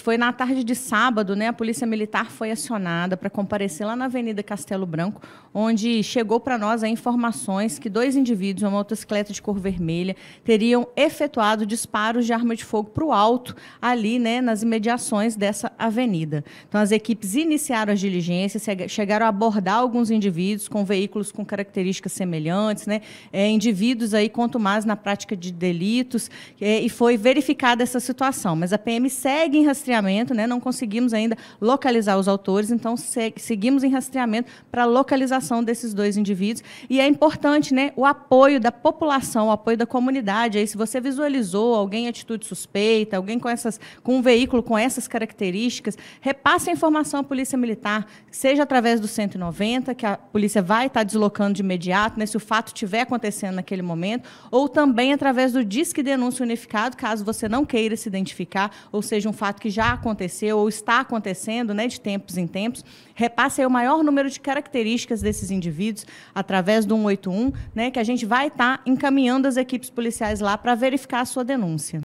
Foi na tarde de sábado, né? A Polícia Militar foi acionada para comparecer lá na Avenida Castelo Branco, onde chegou para nós informações que dois indivíduos, uma motocicleta de cor vermelha, teriam efetuado disparos de arma de fogo para o alto, ali, né, nas imediações dessa avenida. Então, as equipes iniciaram as diligências, chegaram a abordar alguns indivíduos com veículos com características semelhantes, né? É, indivíduos aí mais na prática de delitos, é, e foi verificada essa situação. Mas a PM segue em rastreamento rastreamento, né? Não conseguimos ainda localizar os autores, então se, seguimos em rastreamento para a localização desses dois indivíduos. E é importante, né, o apoio da população, o apoio da comunidade. Aí, se você visualizou alguém em atitude suspeita, alguém com essas, com um veículo com essas características, repasse a informação à Polícia Militar, seja através do 190, que a polícia vai estar deslocando de imediato, né, se o fato estiver acontecendo naquele momento, ou também através do Disque Denúncia Unificado, caso você não queira se identificar, ou seja, um fato que já já aconteceu ou está acontecendo, né, de tempos em tempos, repasse aí o maior número de características desses indivíduos através do 181, né, que a gente vai estar tá encaminhando as equipes policiais lá para verificar a sua denúncia.